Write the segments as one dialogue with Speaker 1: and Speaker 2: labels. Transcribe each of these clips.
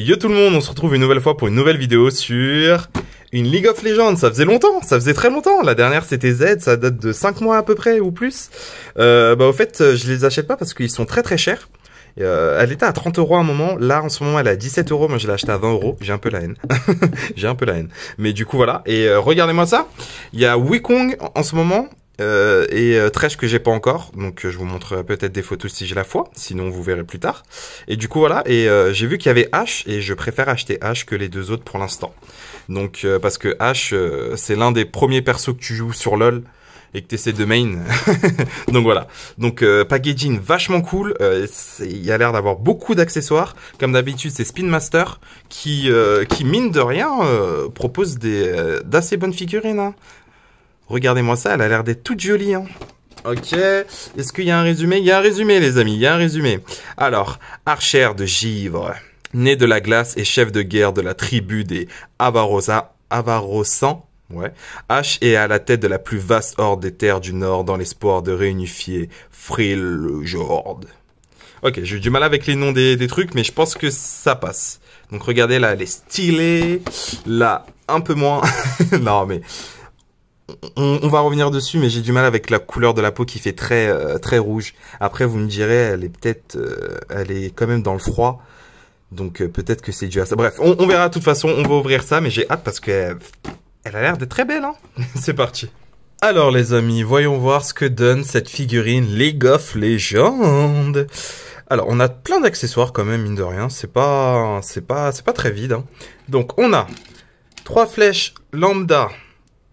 Speaker 1: yo tout le monde, on se retrouve une nouvelle fois pour une nouvelle vidéo sur une League of Legends. Ça faisait longtemps, ça faisait très longtemps. La dernière c'était Z, ça date de 5 mois à peu près ou plus. Euh, bah au fait, euh, je les achète pas parce qu'ils sont très très chers. Euh, elle était à 30 euros à un moment. Là, en ce moment, elle est à 17 euros. Moi, je l'ai acheté à 20 euros. J'ai un peu la haine. J'ai un peu la haine. Mais du coup, voilà. Et regardez-moi ça. Il y a Wukong en ce moment. Euh, et euh, Trèche que j'ai pas encore, donc euh, je vous montrerai peut-être des photos si j'ai la foi, sinon vous verrez plus tard. Et du coup voilà, et euh, j'ai vu qu'il y avait H et je préfère acheter H que les deux autres pour l'instant. Donc parce que H c'est l'un des premiers persos que tu joues sur LoL et que t'essaies de main. donc voilà. Donc packaging vachement cool. Il y a l'air d'avoir beaucoup d'accessoires. Comme d'habitude c'est Spin Master qui qui mine de rien propose des d'assez bonnes figurines. Hein. Regardez-moi ça, elle a l'air d'être toute jolie. Hein. Ok, est-ce qu'il y a un résumé Il y a un résumé, les amis, il y a un résumé. Alors, archère de givre, né de la glace et chef de guerre de la tribu des Avarosa, Avarosans, ouais, H est à la tête de la plus vaste horde des terres du Nord dans l'espoir de réunifier Friljord. Ok, j'ai eu du mal avec les noms des, des, trucs, mais je pense que ça passe. Donc regardez là, elle est stylée. Là, un peu moins. non, mais on, va revenir dessus, mais j'ai du mal avec la couleur de la peau qui fait très euh, très rouge. Après, vous me direz, elle est peut-être, euh, elle est quand même dans le froid, donc euh, peut-être que c'est dû à ça. Bref, on, verra. De toute façon, on va ouvrir ça, mais j'ai hâte parce que elle a l'air de très belle. Hein. c'est parti. Alors les amis, voyons voir ce que donne cette figurine League of Legends. Alors on a plein d'accessoires quand même mine de rien. C'est pas, c'est pas, c'est pas très vide. Hein. Donc on a trois flèches lambda.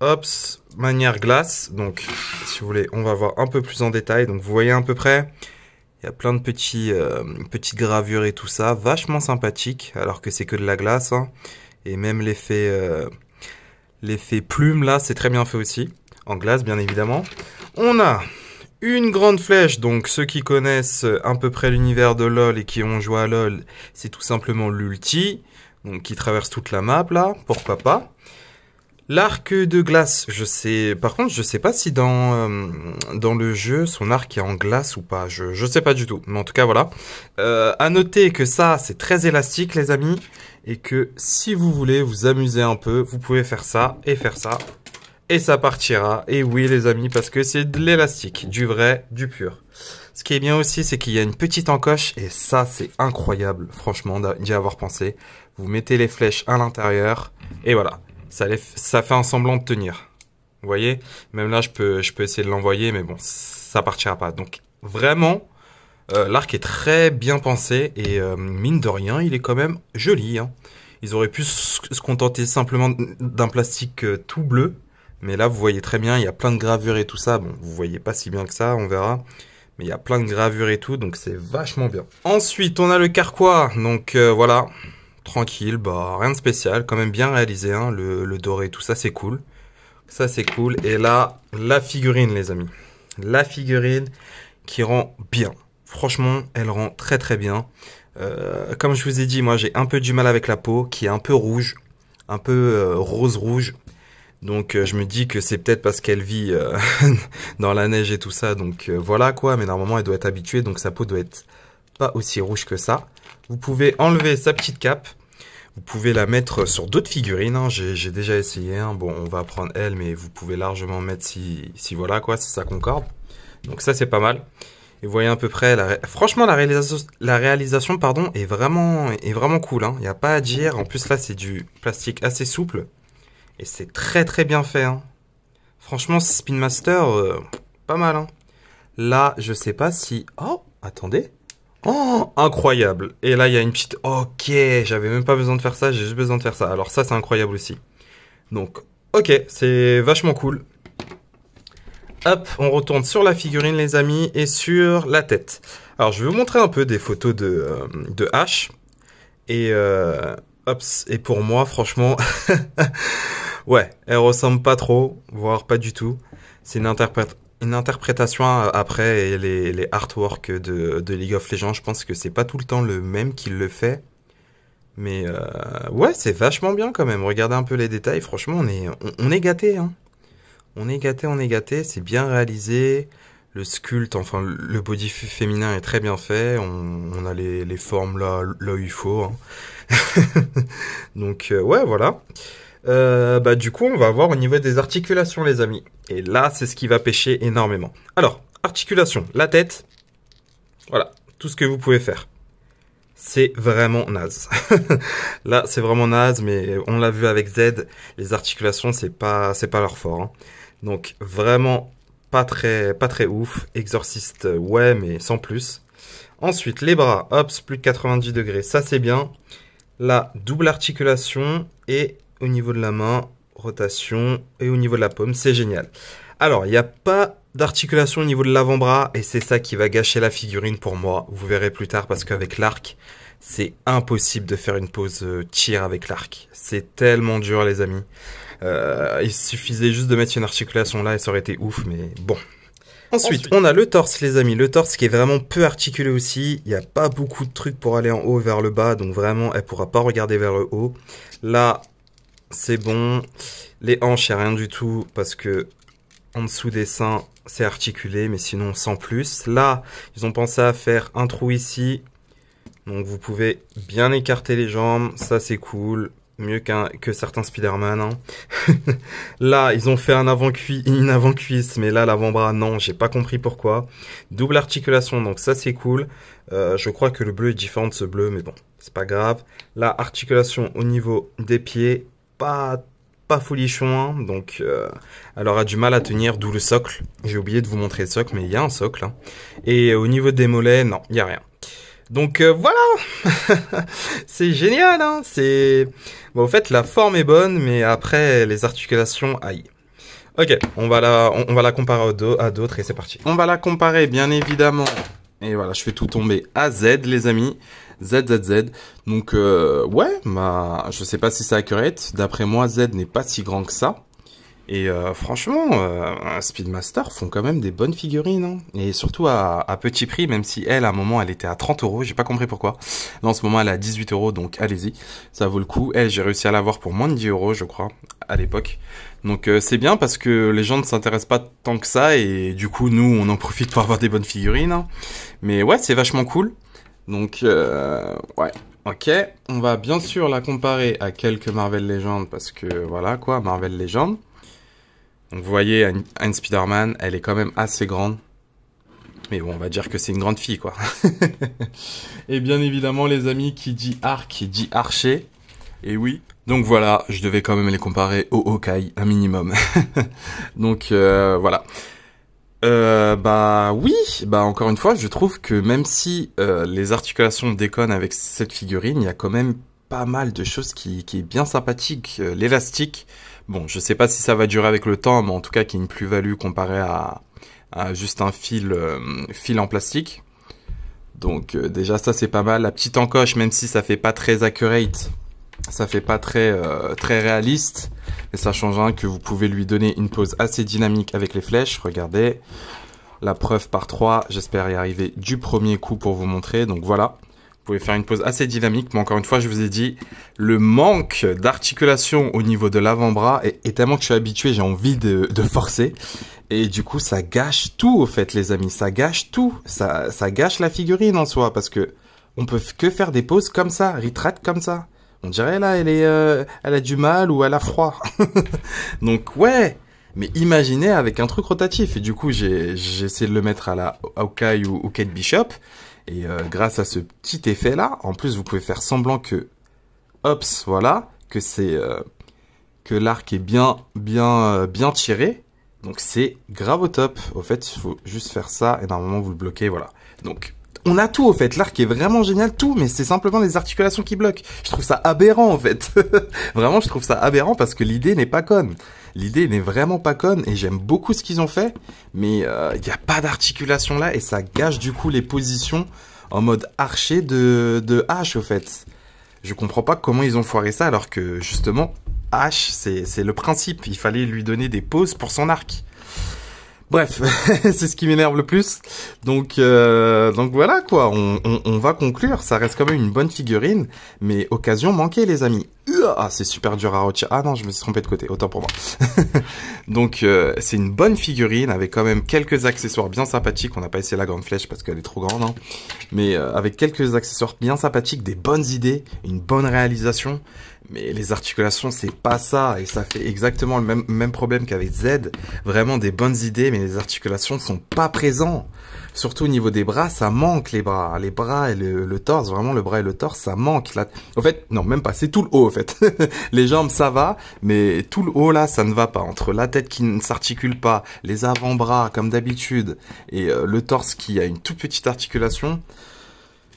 Speaker 1: Hops, manière glace. Donc, si vous voulez, on va voir un peu plus en détail. Donc, vous voyez à peu près, il y a plein de petits, euh, petites gravures et tout ça. Vachement sympathique, alors que c'est que de la glace. Hein. Et même l'effet euh, l'effet plume, là, c'est très bien fait aussi. En glace, bien évidemment. On a une grande flèche, donc ceux qui connaissent à peu près l'univers de LoL et qui ont joué à LoL, c'est tout simplement l'ulti, donc qui traverse toute la map là, pourquoi pas. L'arc de glace, je sais. Par contre, je sais pas si dans, euh, dans le jeu son arc est en glace ou pas. Je je sais pas du tout. Mais en tout cas, voilà. Euh, à noter que ça, c'est très élastique, les amis, et que si vous voulez vous amuser un peu, vous pouvez faire ça et faire ça et ça partira. Et oui, les amis, parce que c'est de l'élastique, du vrai, du pur. Ce qui est bien aussi, c'est qu'il y a une petite encoche et ça, c'est incroyable, franchement, d'y avoir pensé. Vous mettez les flèches à l'intérieur et voilà ça, fait un semblant de tenir. Vous voyez Même là, je peux, essayer de l'envoyer, mais bon, ça partira pas. Donc, vraiment, euh, l'arc est très bien pensé et euh, mine de rien, il est quand même joli. Hein. Ils auraient pu se contenter simplement d'un plastique euh, tout bleu, mais là, vous voyez très bien, il y a plein de gravures et tout ça. Bon, vous voyez pas si bien que ça, on verra. Mais il y a plein de gravures et tout, donc c'est vachement bien. Ensuite, on a le carquois, donc voilà tranquille, bah rien de spécial, quand même bien réalisé, hein, le, doré, tout ça c'est cool. Ça c'est cool. Et là, la figurine les amis. La figurine qui rend bien. Franchement, elle rend très très bien. Euh, comme je vous ai dit, moi j'ai un peu du mal avec la peau qui est un peu rouge, un peu euh, rose-rouge. Donc euh, je me dis que c'est peut-être parce qu'elle vit dans la neige et tout ça. Donc voilà quoi, mais normalement elle doit être habituée, donc sa peau doit être pas aussi rouge que ça. Vous pouvez enlever sa petite cape. Vous pouvez la mettre sur d'autres figurines. Hein. J'ai déjà essayé. Hein. Bon, on va prendre elle, mais vous pouvez largement mettre si, voilà quoi, si ça concorde. Donc ça, c'est pas mal. Et vous voyez à peu près, franchement, la réalisation, pardon, est, vraiment, est vraiment cool. Hein. Il n'y a pas à dire. En plus, là, c'est du plastique assez souple. Et c'est très très bien fait. Franchement, Spin Master, euh, pas mal. Là, je sais pas si... Oh, attendez. Oh, incroyable. Et là, il y a une petite... Ok, j'avais même pas besoin de faire ça, j'ai juste besoin de faire ça. Alors ça, c'est incroyable aussi. Donc, ok, c'est vachement cool. Hop, on retourne sur la figurine, les amis, et sur la tête. Alors, je vais vous montrer un peu des photos de, euh, de H. Et, euh, hop, et pour moi, franchement, ouais, elle ressemble pas trop, voire pas du tout. C'est une interprète une interprétation après les, les artworks de, de, League of Legends, je pense que c'est pas tout le temps le même qu'il le fait. Mais euh, ouais, c'est vachement bien quand même. Regardez un peu les détails. Franchement, on est, on, est gâté. Hein. On est gâté, on est gâté. C'est bien réalisé. Le sculpte, enfin, le body féminin est très bien fait. On, on a les, les, formes là, là où il faut. Hein. Donc, euh, ouais, voilà. Euh, bah, du coup, on va voir au niveau des articulations, les amis. Et là, c'est ce qui va pêcher énormément. Alors, articulation, la tête. Voilà, tout ce que vous pouvez faire. C'est vraiment naze. là, c'est vraiment naze, mais on l'a vu avec Z, les articulations, c'est pas, c'est pas leur fort. Hein. Donc, vraiment pas très, pas très ouf. Exorciste, euh, ouais, mais sans plus. Ensuite, les bras, hop, plus de 90 degrés, ça c'est bien. La double articulation et au niveau de la main, rotation et au niveau de la paume, c'est génial. Alors, il n'y a pas d'articulation au niveau de l'avant-bras et c'est ça qui va gâcher la figurine pour moi. Vous verrez plus tard parce qu'avec l'arc, c'est impossible de faire une pause euh, tir avec l'arc. C'est tellement dur les amis. Euh, il suffisait juste de mettre une articulation là et ça aurait été ouf, mais bon. Ensuite, on a le torse, les amis. Le torse qui est vraiment peu articulé aussi. Il n'y a pas beaucoup de trucs pour aller en haut vers le bas, donc vraiment, elle pourra pas regarder vers le haut. Là, c'est bon. Les hanches, il rien du tout parce que en dessous des seins, c'est articulé, mais sinon sans plus. Là, ils ont pensé à faire un trou ici. Donc vous pouvez bien écarter les jambes, ça c'est cool. Mieux qu'un que certains Spider-Man. Hein. là, ils ont fait un avant -cuisse, une avant-cuisse, mais là, l'avant-bras, non, j'ai pas compris pourquoi. Double articulation, donc ça c'est cool. Euh, je crois que le bleu est différent de ce bleu, mais bon, c'est pas grave. Là, articulation au niveau des pieds, pas pas folichon, hein. donc euh, elle aura du mal à tenir, d'où le socle. J'ai oublié de vous montrer le socle, mais il y a un socle. Hein. Et au niveau des mollets, non, il n'y a rien. Donc euh, voilà C'est génial, hein C'est... Bon, fait, la forme est bonne, mais après, les articulations, aïe. Ok, on va la, on, va la comparer à d'autres et c'est parti. On va la comparer, bien évidemment. Et voilà, je fais tout tomber à Z, les amis. ZZZ. Donc euh, ouais, ma je sais pas si c'est accurate. D'après moi, Z n'est pas si grand que ça. Et euh, franchement, euh, Speedmaster font quand même des bonnes figurines. Hein. Et surtout à, petit prix, même si elle, à un moment, elle était à 30 euros. J'ai pas compris pourquoi. Là, en ce moment, elle est à 18 euros, donc allez-y. Ça vaut le coup. Elle, eh, j'ai réussi à l'avoir pour moins de 10 euros, je crois, à l'époque. Donc c'est bien parce que les gens ne s'intéressent pas tant que ça. Et du coup, nous, on en profite pour avoir des bonnes figurines. Hein. Mais ouais, c'est vachement cool. Donc, euh, ouais. Ok, on va bien sûr la comparer à quelques Marvel Legends parce que voilà quoi, Marvel Legends. Donc vous voyez, Anne Spider-Man, elle est quand même assez grande. Mais bon, on va dire que c'est une grande fille quoi. et bien évidemment, les amis, qui dit arc, dit archer. Et oui. Donc voilà, je devais quand même les comparer au Hawkeye, un minimum. Donc euh, voilà euh, bah oui, bah encore une fois, je trouve que même si euh, les articulations déconnent avec cette figurine, il y a quand même pas mal de choses qui, qui est bien sympathique. Euh, l'élastique, bon, je sais pas si ça va durer avec le temps, mais en tout cas qui est une plus-value comparée à, à, juste un fil, euh, fil en plastique. Donc déjà ça c'est pas mal. La petite encoche, même si ça fait pas très accurate, ça fait pas très euh, très réaliste mais ça change que vous pouvez lui donner une pose assez dynamique avec les flèches regardez la preuve par 3 j'espère y arriver du premier coup pour vous montrer donc voilà vous pouvez faire une pose assez dynamique mais encore une fois je vous ai dit le manque d'articulation au niveau de l'avant-bras est tellement que je suis habitué j'ai envie de, de, forcer et du coup ça gâche tout au fait les amis ça gâche tout ça, ça gâche la figurine en soi parce que on peut que faire des poses comme ça, retraite comme ça. On dirait là, elle est, euh, elle a du mal ou elle a froid. Donc ouais, mais imaginez avec un truc rotatif. Et du coup, j'ai essayé de le mettre à la Hawkeye ou, au Kate Bishop. Et euh, grâce à ce petit effet-là, en plus, vous pouvez faire semblant que, hops, voilà, que c'est euh, que l'arc est bien, bien, bien tiré. Donc c'est grave au top. Au fait, il faut juste faire ça et normalement vous le bloquez, voilà. Donc on a tout, au fait. L'arc est vraiment génial, tout, mais c'est simplement des articulations qui bloquent. Je trouve ça aberrant, en fait. vraiment, je trouve ça aberrant parce que l'idée n'est pas conne. L'idée n'est vraiment pas conne et j'aime beaucoup ce qu'ils ont fait, mais euh, il n'y a pas d'articulation là et ça gâche du coup les positions en mode archer de, de H, au fait. Je comprends pas comment ils ont foiré ça alors que justement, H, c'est le principe. Il fallait lui donner des pauses pour son arc. Bref, c'est ce qui m'énerve le plus. Donc, euh, donc voilà quoi, on, va conclure. Ça reste quand même une bonne figurine, mais occasion manquée les amis. Ah, c'est super dur à retirer. Ah non, je me suis trompé de côté, autant pour moi. donc euh, c'est une bonne figurine avec quand même quelques accessoires bien sympathiques. On n'a pas essayé la grande flèche parce qu'elle est trop grande, hein. mais euh, avec quelques accessoires bien sympathiques, des bonnes idées, une bonne réalisation mais les articulations, c'est pas ça. Et ça fait exactement le même, même problème qu'avec Z. Vraiment des bonnes idées, mais les articulations ne sont pas présentes. Surtout au niveau des bras, ça manque les bras. Les bras et le, torse, vraiment le bras et le torse, ça manque. Là. en fait, non, même pas. C'est tout le haut, en fait. les jambes, ça va, mais tout le haut, là, ça ne va pas. Entre la tête qui ne s'articule pas, les avant-bras, comme d'habitude, et euh, le torse qui a une toute petite articulation,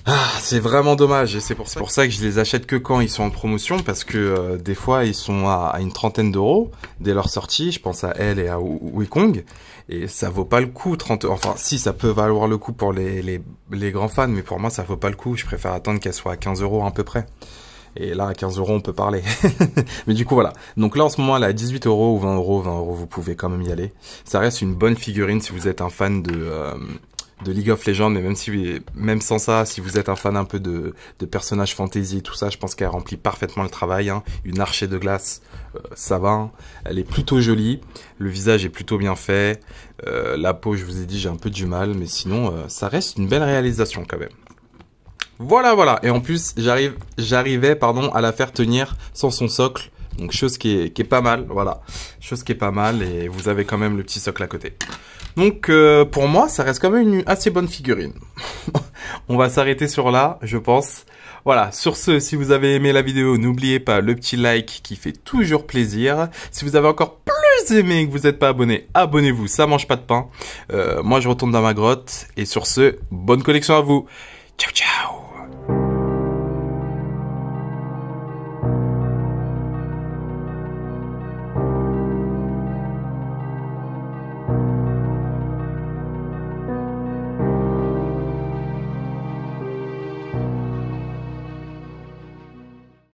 Speaker 1: ah, c'est vraiment dommage et c'est pour, ça que je les achète que quand ils sont en promotion parce que euh, des fois ils sont à, une trentaine d'euros dès leur sortie, je pense à elle et à Wikong et ça vaut pas le coup 30 enfin si ça peut valoir le coup pour les, les, les grands fans mais pour moi ça vaut pas le coup, je préfère attendre qu'elle soit à 15 euros à peu près. Et là, à 15 euros, on peut parler. mais du coup, voilà. Donc là, en ce moment, là à 18 euros ou 20 euros. 20 euros, vous pouvez quand même y aller. Ça reste une bonne figurine si vous êtes un fan de, euh, de League of Legends, mais même si même sans ça, si vous êtes un fan un peu de, personnages fantasy et tout ça, je pense qu'elle remplit parfaitement le travail. Hein. Une archée de glace, euh, ça va. Hein. Elle est plutôt jolie, le visage est plutôt bien fait. Euh, la peau, je vous ai dit, j'ai un peu du mal, mais sinon, euh, ça reste une belle réalisation quand même. Voilà, voilà. Et en plus, j'arrive, j'arrivais, pardon, à la faire tenir sans son socle. Donc chose qui qui est pas mal, voilà. Chose qui est pas mal et vous avez quand même le petit socle à côté. Donc euh, pour moi, ça reste quand même une assez bonne figurine. On va s'arrêter sur là, je pense. Voilà, sur ce, si vous avez aimé la vidéo, n'oubliez pas le petit like qui fait toujours plaisir. Si vous avez encore plus aimé et que vous n'êtes pas abonné, abonnez-vous, ça mange pas de pain. Euh, moi, je retourne dans ma grotte. Et sur ce, bonne collection à vous. Ciao, ciao